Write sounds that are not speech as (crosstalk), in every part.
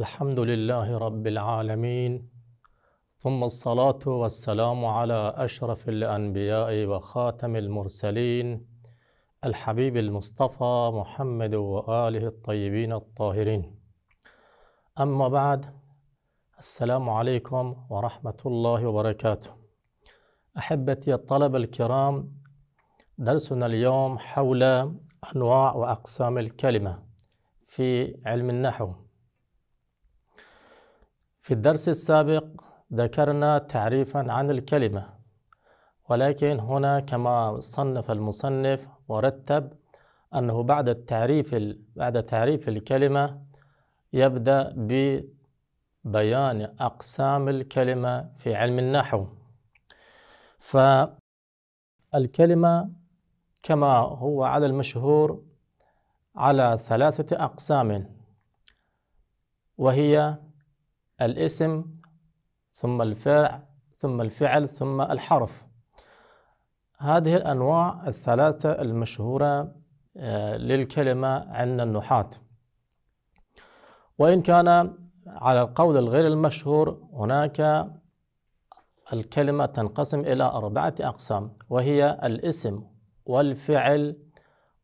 الحمد لله رب العالمين ثم الصلاة والسلام على أشرف الأنبياء وخاتم المرسلين الحبيب المصطفى محمد وآله الطيبين الطاهرين أما بعد السلام عليكم ورحمة الله وبركاته أحبتي الطلبة الكرام درسنا اليوم حول أنواع وأقسام الكلمة في علم النحو في الدرس السابق ذكرنا تعريفا عن الكلمة ولكن هنا كما صنف المصنف ورتب أنه بعد التعريف بعد تعريف الكلمة يبدأ ببيان أقسام الكلمة في علم النحو فالكلمة كما هو على المشهور على ثلاثة أقسام وهي الاسم ثم الفعل ثم الفعل ثم الحرف هذه الأنواع الثلاثة المشهورة آه، للكلمة عند النحاة وإن كان على القول الغير المشهور هناك الكلمة تنقسم إلى أربعة أقسام وهي الاسم والفعل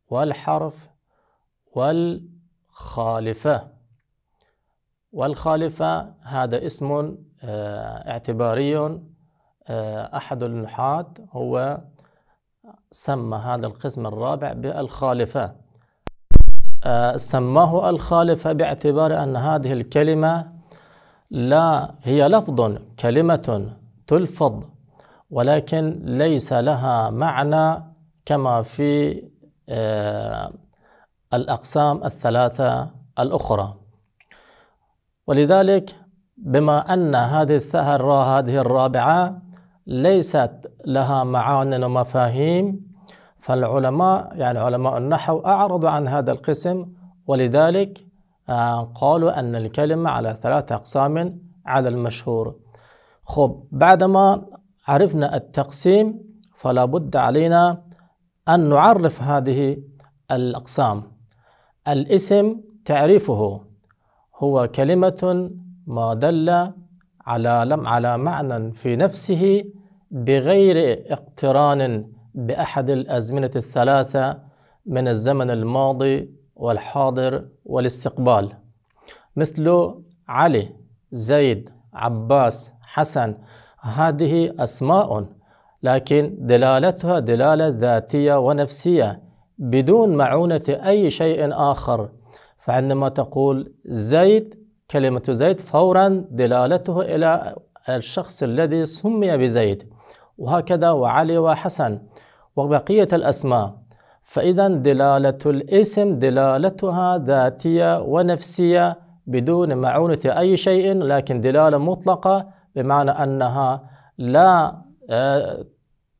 والحرف والخالفة والخالفة هذا اسم آه، اعتباري آه، أحد النحاة هو سمى هذا القسم الرابع بالخالفة آه، سماه الخالفة باعتبار أن هذه الكلمة لا هي لفظ كلمة تلفظ ولكن ليس لها معنى كما في الأقسام الثلاثة الأخرى ولذلك بما أن هذه السهرة هذه الرابعة ليست لها معان ومفاهيم فالعلماء يعني علماء النحو أعرضوا عن هذا القسم ولذلك آه، قالوا أن الكلمة على ثلاثة أقسام على المشهور خب بعدما عرفنا التقسيم فلا بد علينا أن نعرف هذه الأقسام الاسم تعريفه هو كلمة ما دل على لم على معنى في نفسه بغير اقتران بأحد الأزمنة الثلاثة من الزمن الماضي والحاضر والاستقبال مثل علي زيد عباس حسن هذه أسماء لكن دلالتها دلالة ذاتية ونفسية بدون معونة أي شيء آخر فعندما تقول زيد كلمة زيد فورا دلالته إلى الشخص الذي سمي بزيد وهكذا وعلي وحسن وبقية الأسماء فإذا دلالة الاسم دلالتها ذاتية ونفسية بدون معونة أي شيء لكن دلالة مطلقة بمعنى أنها لا آه،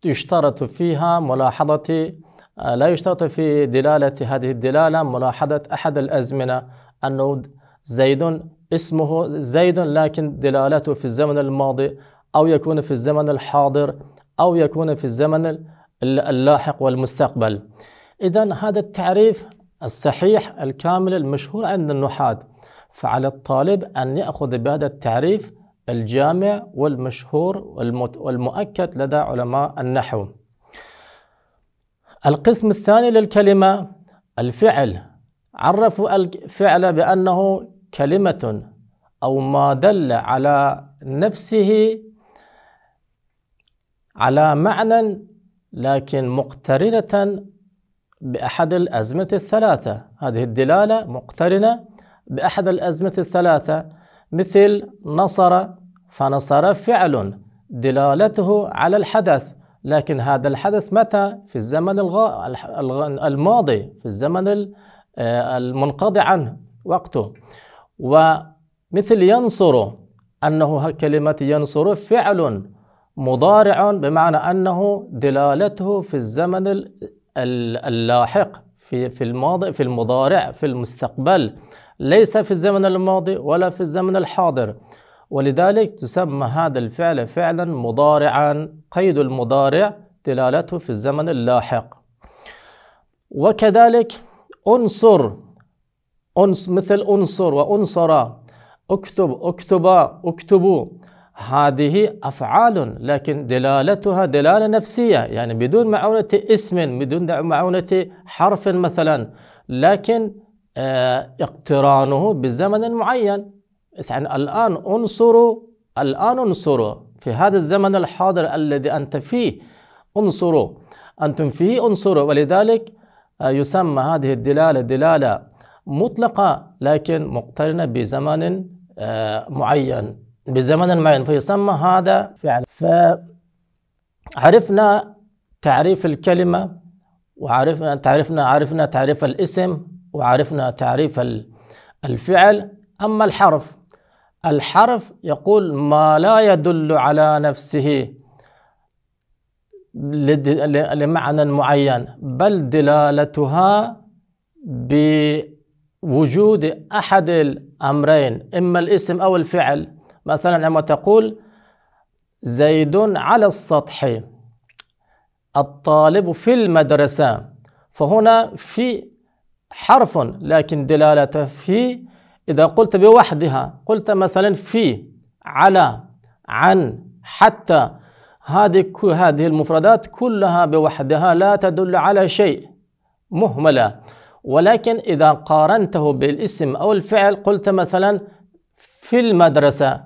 يشترط فيها ملاحظة آه، لا يشترط في دلالة هذه الدلالة ملاحظة أحد الأزمنة أنه زيد اسمه زيد لكن دلالته في الزمن الماضي أو يكون في الزمن الحاضر أو يكون في الزمن اللاحق والمستقبل إذا هذا التعريف الصحيح الكامل المشهور عند النحاة فعلى الطالب أن يأخذ بهذا التعريف الجامع والمشهور والمؤكد لدى علماء النحو القسم الثاني للكلمة الفعل عرفوا الفعل بأنه كلمة أو ما دل على نفسه على معنى لكن مقترنة بأحد الأزمة الثلاثة هذه الدلالة مقترنة بأحد الأزمة الثلاثة مثل نصر فنصر فعل دلالته على الحدث لكن هذا الحدث متى؟ في الزمن الماضي في الزمن آه، المنقضي عنه وقته ومثل ينصر أنه كلمة ينصر فعل مضارع بمعنى أنه دلالته في الزمن اللاحق في في الماضي في المضارع في المستقبل ليس في الزمن الماضي ولا في الزمن الحاضر ولذلك تسمى هذا الفعل فعلا مضارعا قيد المضارع دلالته في الزمن اللاحق وكذلك انصر أنص مثل انصر وانصر اكتب اكتبا اكتبوا هذه أفعال لكن دلالتها دلالة نفسية يعني بدون معونة اسم بدون معونة حرف مثلا لكن آه، اقترانه بزمن معين يعني الآن انصروا الآن انصروا في هذا الزمن الحاضر الذي أنت فيه انصروا أنتم فيه انصروا ولذلك آه، يسمى هذه الدلالة دلالة مطلقة لكن مقترنة بزمن آه، معين بزمن معين فيسمى هذا فعل فعرفنا تعريف الكلمة وعرفنا تعرفنا عرفنا تعريف الاسم وعرفنا تعريف الفعل أما الحرف الحرف يقول ما لا يدل على نفسه لمعنى معين بل دلالتها بوجود أحد الأمرين إما الاسم أو الفعل مثلا عندما تقول زيد على السطح الطالب في المدرسة فهنا في حرف لكن دلالته في إذا قلت بوحدها قلت مثلا في على عن حتى هذه هذه المفردات كلها بوحدها لا تدل على شيء مهملة ولكن إذا قارنته بالاسم أو الفعل قلت مثلا في المدرسة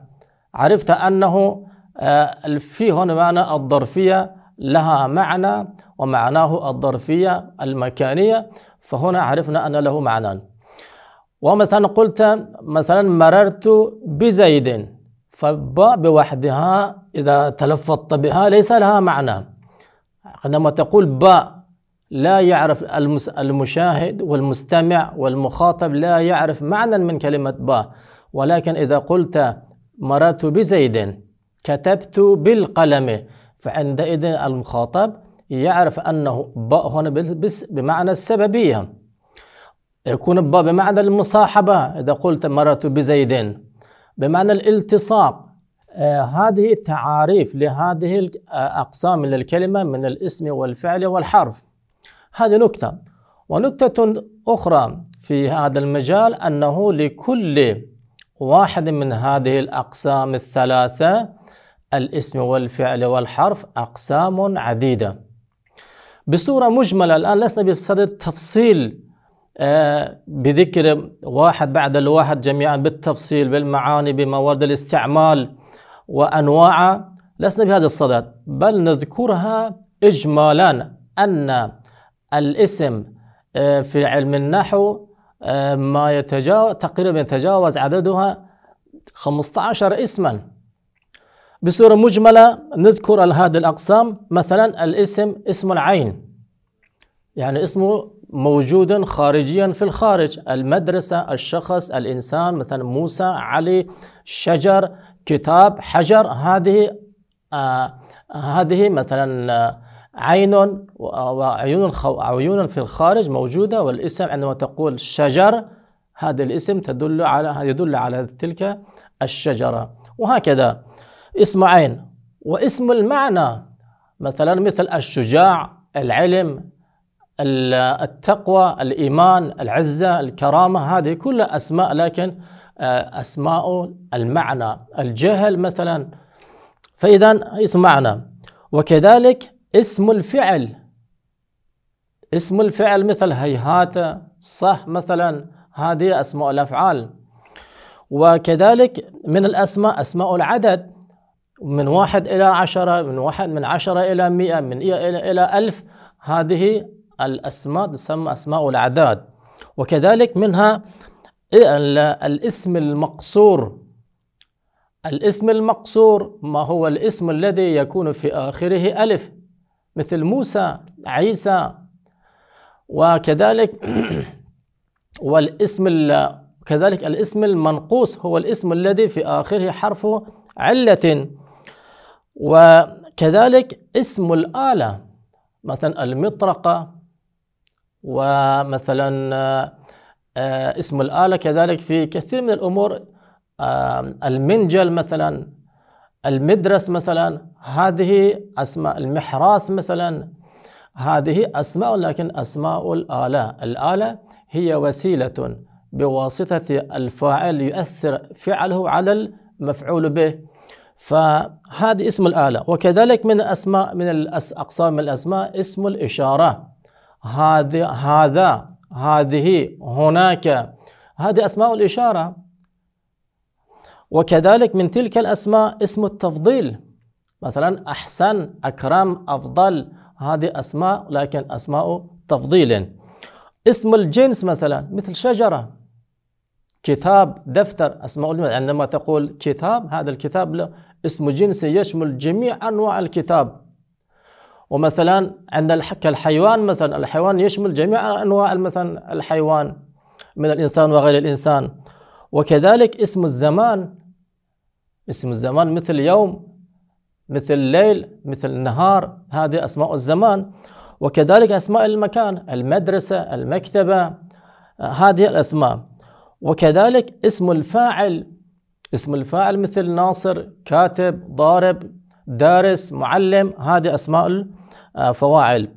عرفت أنه آه، في هنا معنى الظرفية لها معنى ومعناه الظرفية المكانية فهنا عرفنا أن له معنى ومثلا قلت مثلا مررت بزيد فباء بوحدها إذا تلفظت بها ليس لها معنى عندما تقول باء لا يعرف المشاهد والمستمع والمخاطب لا يعرف معنى من كلمة باء ولكن إذا قلت مررت بزيد كتبت بالقلم فعندئذ المخاطب يعرف أنه باء هنا بمعنى السببية يكون الباء بمعنى المصاحبة إذا قلت مررت بزيد بمعنى الالتصاق آه هذه تعاريف لهذه الأقسام آه، من الكلمة من الاسم والفعل والحرف هذه نكتة ونكتة أخرى في هذا المجال أنه لكل واحد من هذه الأقسام الثلاثة الاسم والفعل والحرف أقسام عديدة بصورة مجملة الآن لسنا بصدد تفصيل آه، بذكر واحد بعد الواحد جميعا بالتفصيل بالمعاني بموارد الاستعمال وانواعها لسنا بهذا الصدد بل نذكرها إجمالا أن الاسم آه، في علم النحو آه، ما يتجاوز تقريبا يتجاوز عددها 15 اسما بصورة مجملة نذكر هذه الأقسام مثلا الاسم اسم العين يعني اسمه موجود خارجيا في الخارج المدرسة الشخص الإنسان مثلا موسى علي شجر كتاب حجر هذه آه هذه مثلا آه، عين وعيون عيون في الخارج موجودة والاسم عندما تقول شجر هذا الاسم تدل على يدل على تلك الشجرة وهكذا اسم عين واسم المعنى مثلا مثل الشجاع العلم التقوى الإيمان العزة الكرامة هذه كلها أسماء لكن آه، أسماء المعنى الجهل مثلا فإذا اسم معنى وكذلك اسم الفعل اسم الفعل مثل هيهات صح مثلا هذه أسماء الأفعال وكذلك من الأسماء أسماء العدد من واحد إلى عشرة من واحد من عشرة إلى مئة من إلى ألف هذه الأسماء تسمى أسماء الأعداد وكذلك منها الاسم المقصور الاسم المقصور ما هو الاسم الذي يكون في آخره ألف مثل موسى عيسى وكذلك (clears throat) والاسم كذلك الاسم المنقوص هو الاسم الذي في آخره حرف علة وكذلك اسم الآلة مثلا المطرقة ومثلا آه، اسم الآلة كذلك في كثير من الأمور آه، المنجل مثلا المدرس مثلا هذه أسماء المحراث مثلا هذه أسماء لكن أسماء الآلة الآلة هي وسيلة بواسطة الفاعل يؤثر فعله على المفعول به فهذه اسم الآلة وكذلك من أسماء من الأقسام من الأسماء اسم الإشارة هذا هذا هذه هناك هذه أسماء الإشارة وكذلك من تلك الأسماء اسم التفضيل مثلا أحسن أكرم أفضل هذه أسماء لكن أسماء تفضيل اسم الجنس مثلا مثل شجرة كتاب دفتر أسماء الجنس عندما تقول كتاب هذا الكتاب اسم جنسي يشمل جميع أنواع الكتاب ومثلا عند كالحيوان مثلا الحيوان يشمل جميع أنواع مثلا الحيوان من الإنسان وغير الإنسان وكذلك اسم الزمان اسم الزمان مثل يوم مثل ليل مثل نهار هذه أسماء الزمان وكذلك أسماء المكان المدرسة المكتبة هذه الأسماء وكذلك اسم الفاعل اسم الفاعل مثل ناصر كاتب ضارب دارس معلم هذه أسماء الفواعل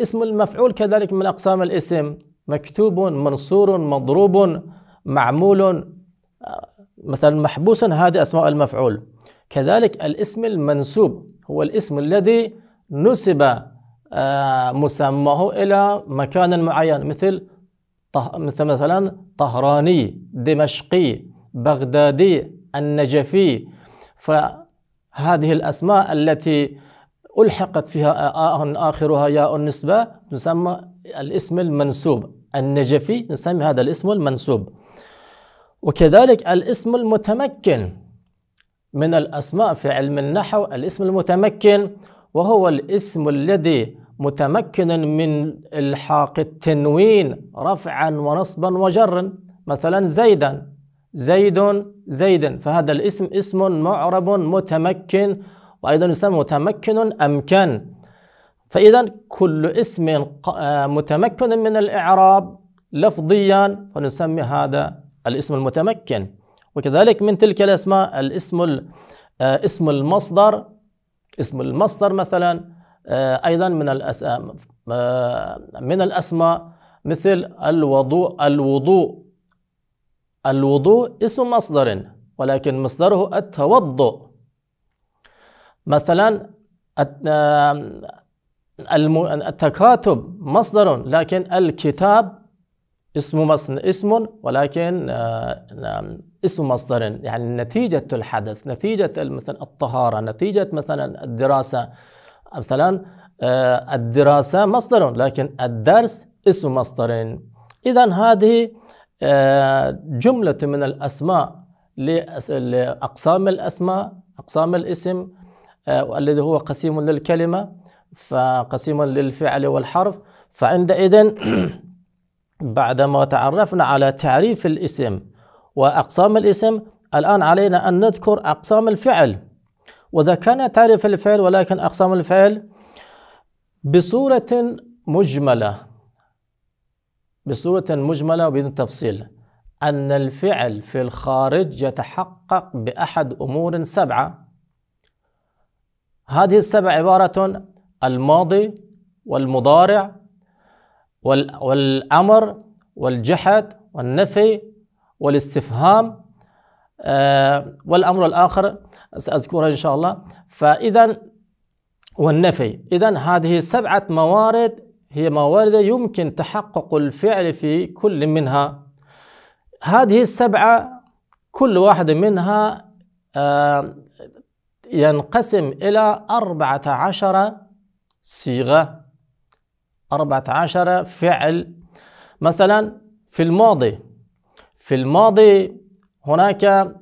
اسم المفعول كذلك من أقسام الاسم مكتوب منصور مضروب معمول آه، مثلا محبوس هذه أسماء المفعول كذلك الاسم المنسوب هو الاسم الذي نسب آه، مسماه إلى مكان معين مثل مثل مثلا طهراني دمشقي بغدادي النجفي هذه الأسماء التي ألحقت فيها آه آخرها ياء النسبة تسمى الاسم المنسوب النجفي نسمي هذا الاسم المنسوب وكذلك الاسم المتمكن من الأسماء في علم النحو الاسم المتمكن وهو الاسم الذي متمكن من إلحاق التنوين رفعا ونصبا وجرا مثلا زيدا زيد زيدا فهذا الاسم اسم معرب متمكن وأيضا يسمى متمكن أمكن فإذا كل اسم آه، متمكن من الإعراب لفظيا فنسمي هذا الاسم المتمكن وكذلك من تلك الأسماء الاسم آه، اسم المصدر اسم المصدر مثلا آه، أيضا من الأسماء من الأسماء مثل الوضوء الوضوء الوضوء اسم مصدر ولكن مصدره التوضؤ مثلا التكاتب مصدر لكن الكتاب اسم اسم ولكن اسم مصدر يعني نتيجة الحدث نتيجة مثلا الطهارة نتيجة مثلا الدراسة مثلا الدراسة مصدر لكن الدرس اسم مصدر إذا هذه آه، جملة من الأسماء لأقسام الأسماء أقسام الاسم آه، والذي هو قسيم للكلمة فقسيم للفعل والحرف فعندئذ (clears throat) بعدما تعرفنا على تعريف الاسم وأقسام الاسم الآن علينا أن نذكر أقسام الفعل وذكرنا تعريف الفعل ولكن أقسام الفعل بصورة مجملة بصورة مجملة وبدون تفصيل أن الفعل في الخارج يتحقق بأحد أمور سبعة هذه السبع عبارة الماضي والمضارع والأمر والجحد والنفي والاستفهام آه، والأمر الآخر سأذكرها إن شاء الله فإذا والنفي إذا هذه سبعة موارد هي موارد يمكن تحقق الفعل في كل منها هذه السبعة كل واحد منها آه، ينقسم إلى أربعة عشر صيغة أربعة عشر فعل مثلا في الماضي في الماضي هناك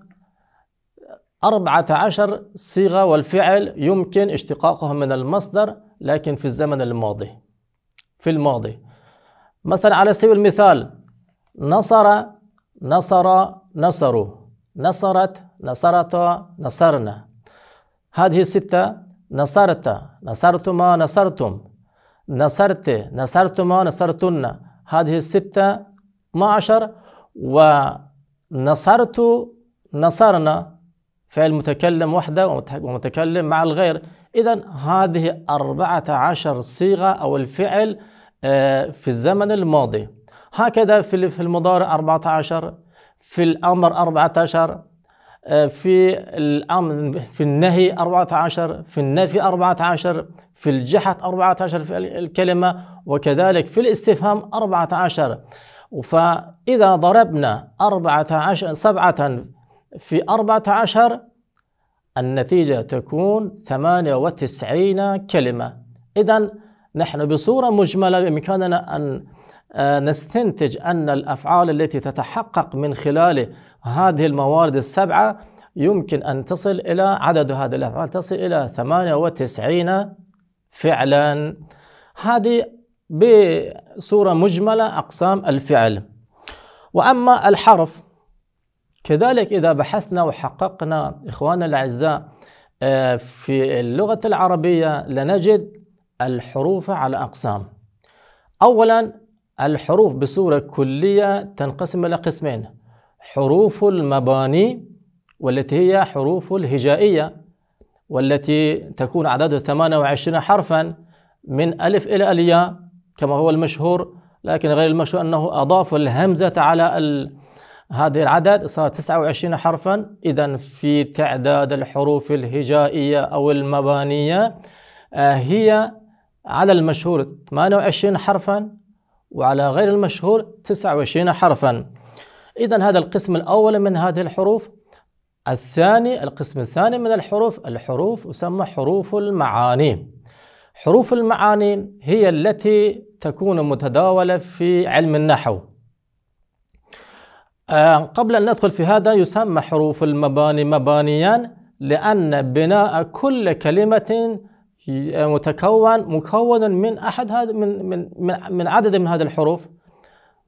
أربعة عشر صيغة والفعل يمكن اشتقاقهم من المصدر لكن في الزمن الماضي في الماضي مثلا على سبيل المثال نصر نصر نصروا نصرت نصرت نصرنا هذه الستة نصرت نصرتما نصرتم نصرت نصرتما نصرتن هذه الستة 12 ونصرت نصرنا فعل متكلم وحده ومتكلم مع الغير إذا هذه أربعة عشر صيغة أو الفعل آه، في الزمن الماضي هكذا في المضارع 14 في الأمر 14 آه، في الأمر في النهي 14 في النفي 14 في أربعة 14 في الكلمة وكذلك في الاستفهام 14 فإذا ضربنا 14 سبعة في 14 النتيجة تكون 98 كلمة إذا نحن بصورة مجملة بإمكاننا أن آه، نستنتج أن الأفعال التي تتحقق من خلال هذه الموارد السبعة يمكن أن تصل إلى عدد هذه الأفعال تصل إلى 98 فعلا هذه بصورة مجملة أقسام الفعل وأما الحرف كذلك إذا بحثنا وحققنا إخواننا الأعزاء آه، في اللغة العربية لنجد الحروف على أقسام أولا الحروف بصورة كلية تنقسم إلى قسمين حروف المباني والتي هي حروف الهجائية والتي تكون عددها 28 حرفا من ألف إلى الياء كما هو المشهور لكن غير المشهور أنه أضاف الهمزة على هذا العدد صار 29 حرفا إذا في تعداد الحروف الهجائية أو المبانية آه، هي على المشهور 28 حرفا وعلى غير المشهور 29 حرفا إذا هذا القسم الأول من هذه الحروف الثاني القسم الثاني من الحروف الحروف تسمى حروف المعاني حروف المعاني هي التي تكون متداولة في علم النحو آه، قبل أن ندخل في هذا يسمى حروف المباني مبانيا لأن بناء كل كلمة متكون مكون من أحد هذا من من من عدد من هذه الحروف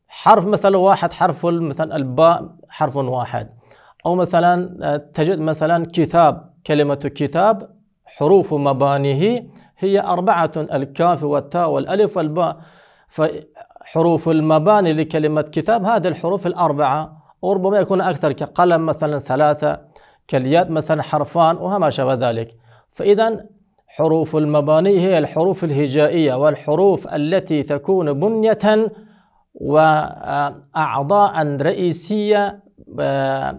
حرف مثلا واحد حرف مثلا الباء حرف واحد أو مثلا آه، تجد مثلا كتاب كلمة كتاب حروف مبانيه هي أربعة الكاف والتاء والألف والباء حروف المباني لكلمة كتاب هذه الحروف الأربعة وربما يكون أكثر كقلم مثلا ثلاثة كاليد مثلا حرفان وما شابه ذلك فإذا حروف المباني هي الحروف الهجائية والحروف التي تكون بنية وأعضاء رئيسية آه،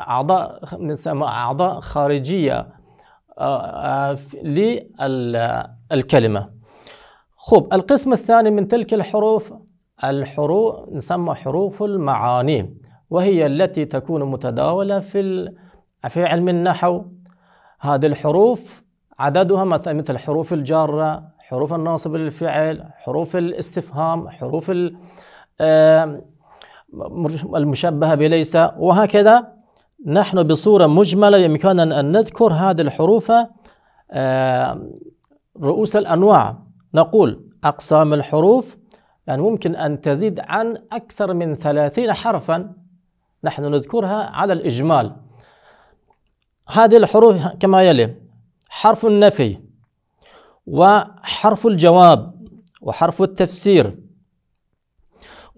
أعضاء أعضاء خارجية آه، آه، للكلمة خب القسم الثاني من تلك الحروف الحروف نسمى حروف المعاني وهي التي تكون متداولة في في علم النحو هذه الحروف عددها مثل حروف الجارة حروف الناصب للفعل حروف الاستفهام حروف المشبهة بليس وهكذا نحن بصورة مجملة بإمكاننا أن نذكر هذه الحروف رؤوس الأنواع نقول أقسام الحروف يعني ممكن أن تزيد عن أكثر من 30 حرفا نحن نذكرها على الإجمال هذه الحروف كما يلي حرف النفي وحرف الجواب وحرف التفسير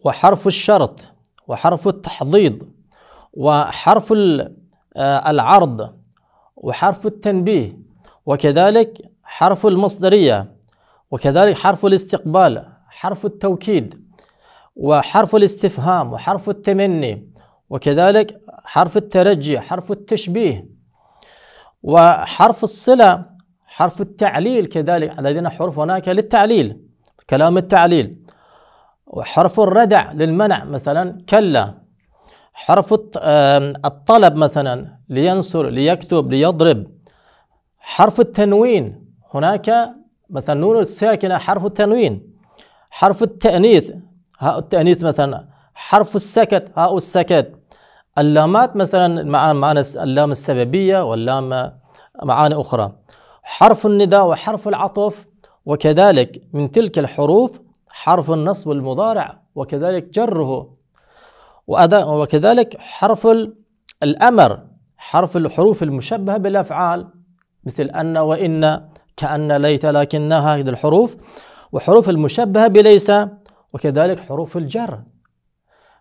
وحرف الشرط وحرف التحضيض وحرف آه، العرض وحرف التنبيه وكذلك حرف المصدرية وكذلك حرف الاستقبال حرف التوكيد وحرف الاستفهام وحرف التمني وكذلك حرف الترجي حرف التشبيه وحرف الصلة حرف التعليل كذلك لدينا حروف هناك للتعليل كلام التعليل وحرف الردع للمنع مثلا كلا حرف الطلب مثلا لينصر ليكتب ليضرب حرف التنوين هناك مثلا نون الساكنة حرف التنوين حرف التأنيث هاء التأنيث مثلا حرف السكت هاء السكت اللامات مثلا معنى اللام السببية واللام معاني أخرى حرف النداء وحرف العطف وكذلك من تلك الحروف حرف النصب المضارع وكذلك جره وكذلك حرف الأمر حرف الحروف المشبهة بالأفعال مثل أن وإن كأن ليت لكنها هذه الحروف وحروف المشبهة بليس وكذلك حروف الجر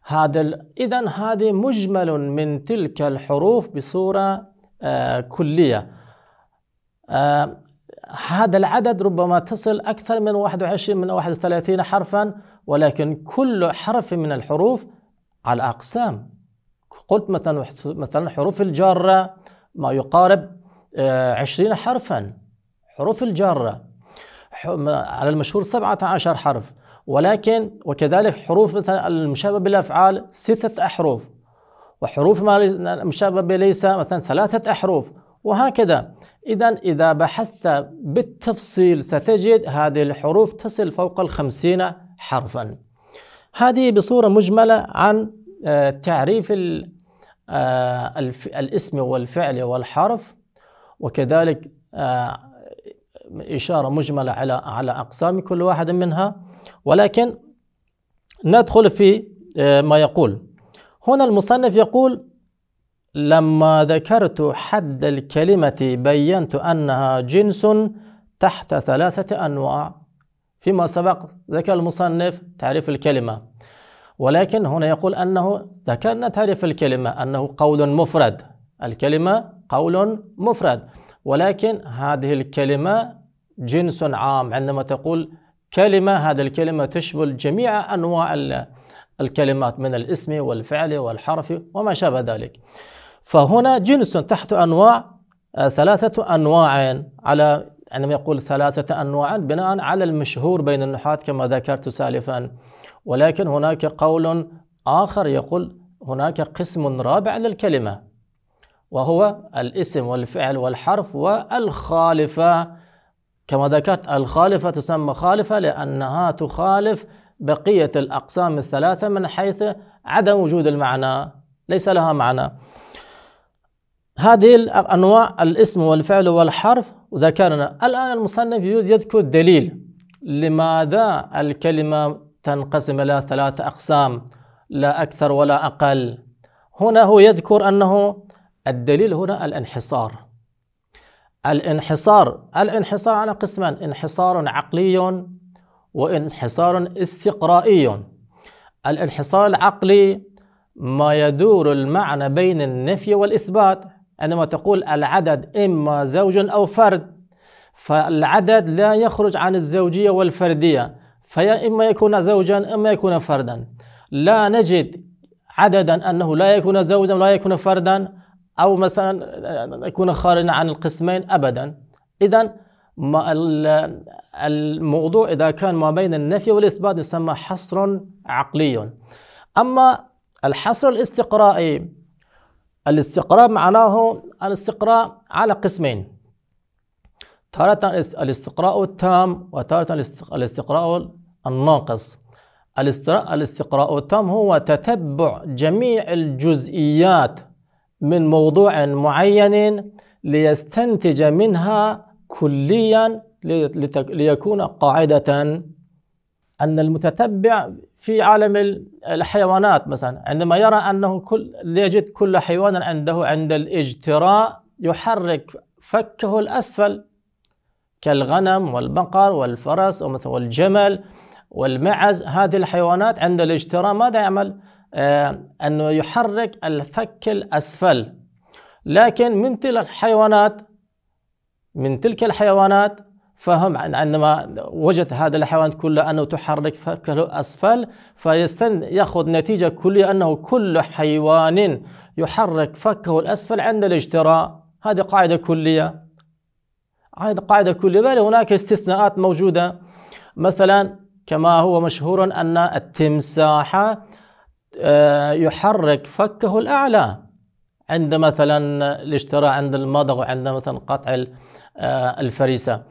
هذا إذا هذه مجمل من تلك الحروف بصورة آه كلية آه هذا العدد ربما تصل أكثر من 21 من 31 حرفا ولكن كل حرف من الحروف على أقسام قلت مثلا مثلا حروف الجارة ما يقارب 20 آه، حرفا حروف الجارة على المشهور 17 حرف ولكن وكذلك حروف مثلا المشابه بالأفعال ستة أحرف وحروف ما المشابه بليس مثلا ثلاثة أحرف وهكذا إذا إذا بحثت بالتفصيل ستجد هذه الحروف تصل فوق الخمسين حرفا هذه بصورة مجملة عن آه، تعريف آه، الاسم والفعل والحرف وكذلك آه، إشارة مجملة على على أقسام كل واحد منها ولكن ندخل في آه، ما يقول هنا المصنف يقول لما ذكرت حد الكلمة بينت أنها جنس تحت ثلاثة أنواع فيما سبق ذكر المصنف تعريف الكلمة ولكن هنا يقول أنه ذكرنا تعريف الكلمة أنه قول مفرد الكلمة قول مفرد ولكن هذه الكلمة جنس عام عندما تقول كلمة هذه الكلمة تشمل جميع أنواع الكلمات من الاسم والفعل والحرف وما شابه ذلك فهنا جنس تحت أنواع آه، ثلاثة أنواع على عندما يعني يقول ثلاثة أنواع بناء على المشهور بين النحاة كما ذكرت سالفا ولكن هناك قول آخر يقول هناك قسم رابع للكلمة وهو الاسم والفعل والحرف والخالفة كما ذكرت الخالفة تسمى خالفة لأنها تخالف بقية الأقسام الثلاثة من حيث عدم وجود المعنى ليس لها معنى هذه أنواع الاسم والفعل والحرف ذكرنا الآن المصنف يريد يذكر دليل لماذا الكلمة تنقسم إلى ثلاثة أقسام لا أكثر ولا أقل هنا هو يذكر أنه الدليل هنا الانحصار الانحصار الانحصار على قسمان انحصار عقلي وانحصار استقرائي الانحصار العقلي ما يدور المعنى بين النفي والإثبات عندما تقول العدد إما زوج أو فرد فالعدد لا يخرج عن الزوجية والفردية فيا إما يكون زوجا إما يكون فردا لا نجد عددا أنه لا يكون زوجا ولا يكون فردا أو مثلا يكون خارجا عن القسمين أبدا إذا الموضوع إذا كان ما بين النفي والإثبات يسمى حصر عقلي أما الحصر الاستقرائي الاستقراء معناه الاستقراء على قسمين تارة الاستقراء التام وتارة الاستقراء الناقص الاستقراء التام هو تتبع جميع الجزئيات من موضوع معين ليستنتج منها كليا ليكون قاعدة أن المتتبع في عالم الحيوانات مثلا عندما يرى أنه كل يجد كل حيوان عنده عند الاجتراء يحرك فكه الأسفل كالغنم والبقر والفرس والجمل والمعز هذه الحيوانات عند الاجتراء ماذا يعمل؟ آه، أنه يحرك الفك الأسفل لكن من تلك الحيوانات من تلك الحيوانات فهم عندما وجد هذا الحيوان كله أنه تحرك فكه أسفل فيستن يأخذ نتيجة كلية أنه كل حيوان يحرك فكه الأسفل عند الاجتراء هذه قاعدة كلية هذه قاعدة كلية بل هناك استثناءات موجودة مثلا كما هو مشهور أن التمساح آه، يحرك فكه الأعلى عند مثلا الاشتراع عند المضغ وعند مثلا قطع آه، الفريسة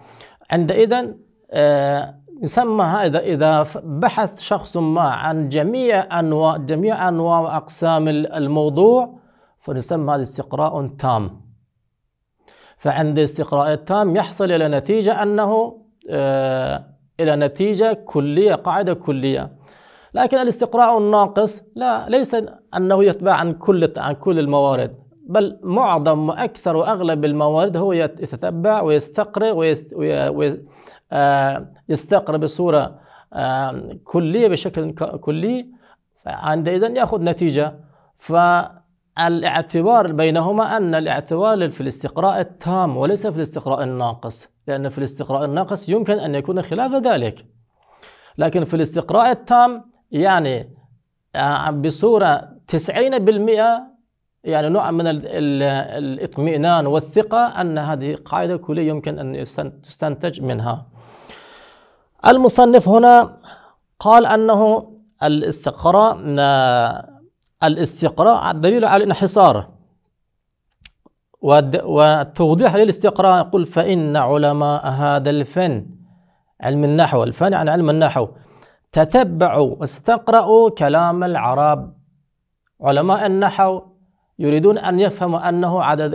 عندئذ آه، يسمى هذا إذا بحث شخص ما عن جميع أنواع جميع أنواع وأقسام الموضوع فنسمى هذا استقراء تام فعند استقراء التام يحصل إلى نتيجة أنه إلى نتيجة كلية قاعدة كلية لكن الاستقراء الناقص لا ليس أنه يتبع عن كل عن كل الموارد بل معظم وأكثر وأغلب الموارد هو يتتبع ويستقرئ ويست ويستقرئ آه، بصورة آه، كلية بشكل كلي عندئذ يأخذ نتيجة فالاعتبار بينهما أن الاعتبار في الاستقراء التام وليس في الاستقراء الناقص لأن في الاستقراء الناقص يمكن أن يكون خلاف ذلك لكن في الاستقراء التام يعني آه، بصورة 90% يعني نوع من الاطمئنان والثقة أن هذه قاعدة كلية يمكن أن تستنتج منها المصنف هنا قال أنه الاستقراء آه، الاستقراء دليل على الانحصار والتوضيح للاستقراء يقول فإن علماء هذا الفن علم النحو الفن عن علم النحو تتبعوا واستقرأوا كلام العرب علماء النحو يريدون أن يفهموا أنه عدد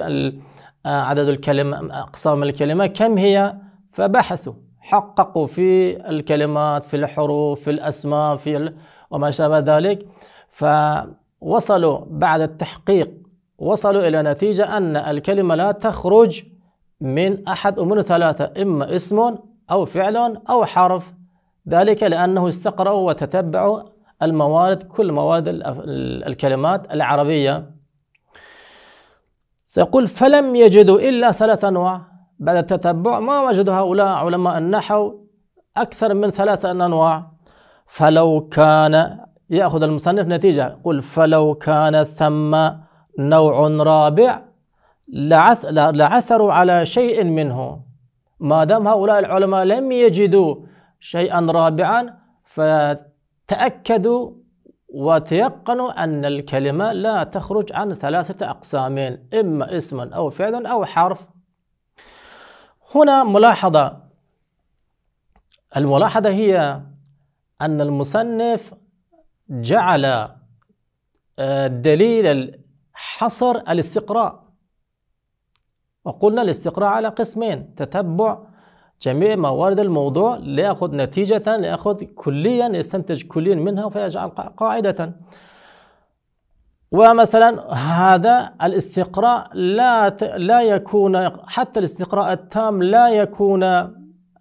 آه، عدد الكلمة أقسام الكلمة كم هي فبحثوا حققوا في الكلمات في الحروف في الأسماء في ال... وما شابه ذلك فوصلوا بعد التحقيق وصلوا إلى نتيجة أن الكلمة لا تخرج من أحد أمور ثلاثة إما اسم أو فعل أو حرف ذلك لأنه استقرأوا وتتبعوا الموارد كل موارد الكلمات العربية سيقول فلم يجدوا إلا ثلاث أنواع بعد التتبع ما وجدوا هؤلاء علماء النحو أكثر من ثلاثة أنواع فلو كان يأخذ المصنف نتيجة يقول فلو كان ثم نوع رابع لعثروا على شيء منه ما دام هؤلاء العلماء لم يجدوا شيئا رابعا فتأكدوا وتيقنوا أن الكلمة لا تخرج عن ثلاثة أقسامين إما اسم أو فعل أو حرف هنا ملاحظة الملاحظة هي أن المصنف جعل آه، دليل حصر الاستقراء وقلنا الاستقراء على قسمين تتبع جميع موارد الموضوع ليأخذ نتيجة ليأخذ كليا يستنتج كليا منها فيجعل قاعدة ومثلا هذا الاستقراء لا لا يكون حتى الاستقراء التام لا يكون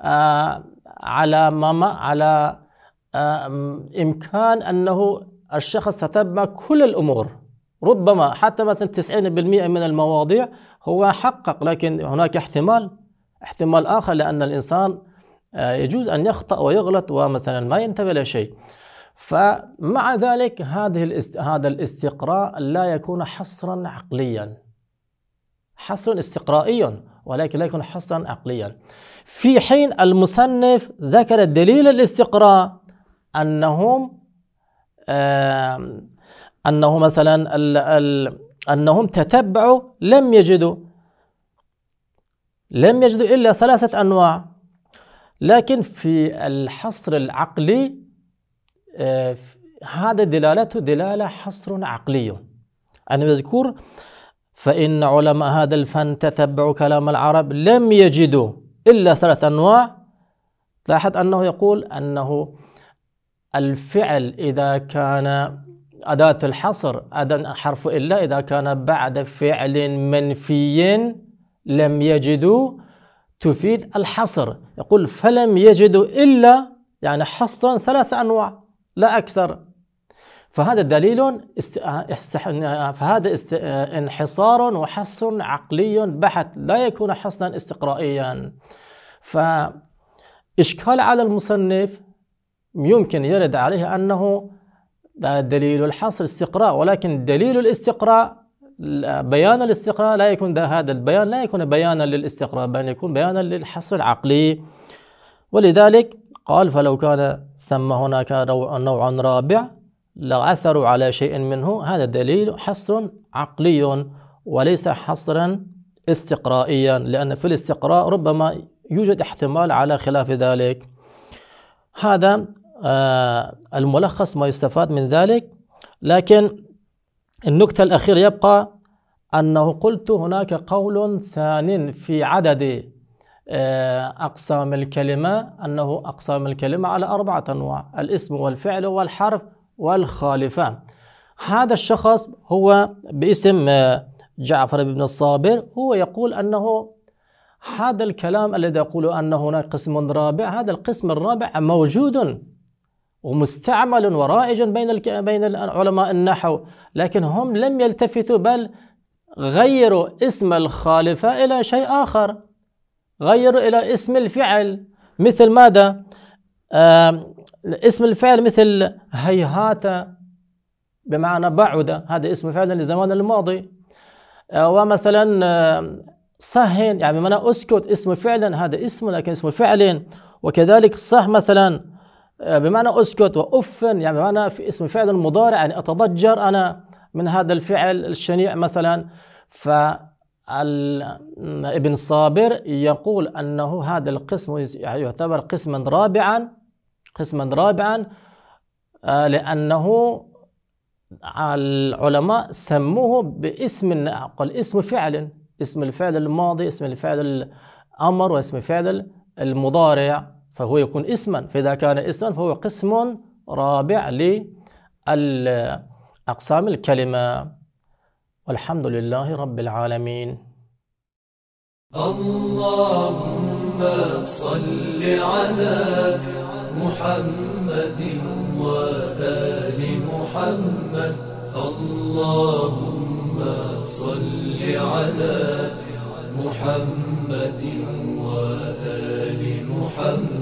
آه، على ما على آه، امكان انه الشخص تتبع كل الامور ربما حتى مثلا 90% من المواضيع هو حقق لكن هناك احتمال احتمال آخر لأن الإنسان آه، يجوز أن يخطأ ويغلط ومثلا ما ينتبه لشيء فمع ذلك هذه هذا الاستقراء لا يكون حصرا عقليا حصرا استقرائيا ولكن لا يكون حصرا عقليا في حين المصنف ذكر دليل الاستقراء أنهم آه أنه مثلا ال ال أنهم تتبعوا لم يجدوا لم يجدوا إلا ثلاثة أنواع لكن في الحصر العقلي آه هذا دلالته دلالة حصر عقلي أنا أذكر فإن علماء هذا الفن تتبعوا كلام العرب لم يجدوا إلا ثلاث أنواع لاحظ أنه يقول أنه الفعل إذا كان أداة الحصر أداة حرف إلا إذا كان بعد فعل منفي لم يجدوا تفيد الحصر يقول فلم يجدوا إلا يعني حصرا ثلاث أنواع لا أكثر فهذا دليل است... است... فهذا است... انحصار وحصر عقلي بحت لا يكون حصرا استقرائيا فإشكال على المصنف يمكن يرد عليه أنه دليل الحصر استقراء ولكن دليل الاستقراء بيان الاستقراء لا يكون ده هذا البيان لا يكون بيانا للاستقراء بل يكون بيانا للحصر العقلي ولذلك قال فلو كان ثم هناك نوع رابع لعثروا على شيء منه هذا دليل حصر عقلي وليس حصرا استقرائيا لأن في الاستقراء ربما يوجد احتمال على خلاف ذلك هذا آه، الملخص ما يستفاد من ذلك لكن النكتة الأخيرة يبقى أنه قلت هناك قول ثان في عدد آه، أقسام الكلمة أنه أقسام الكلمة على أربعة أنواع الاسم والفعل والحرف والخالفة هذا الشخص هو باسم آه، جعفر بن الصابر هو يقول أنه هذا الكلام الذي يقول أن هناك قسم رابع هذا القسم الرابع موجود ومستعمل ورائج بين بين علماء النحو لكن هم لم يلتفتوا بل غيروا اسم الخالفة إلى شيء آخر غيروا إلى اسم الفعل مثل ماذا؟ آه اسم الفعل مثل هيهات بمعنى بعد هذا اسم فعل لزمان الماضي آه، ومثلا صهن يعني بمعنى اسكت اسم فعلا هذا اسم لكن اسم فعل وكذلك صح مثلا آه، بمعنى اسكت وافن يعني بمعنى في اسم فعل مضارع يعني اتضجر انا من هذا الفعل الشنيع مثلا ف ابن صابر يقول انه هذا القسم يعني يعتبر قسما رابعا قسما رابعا آه، لانه العلماء سموه باسم قال اسم فعل اسم الفعل الماضي اسم الفعل الامر واسم الفعل المضارع فهو يكون اسما فإذا كان اسما فهو قسم رابع لأقسام الكلمة والحمد لله رب العالمين اللهم صل على محمد وآل محمد اللهم صل على محمد وآل محمد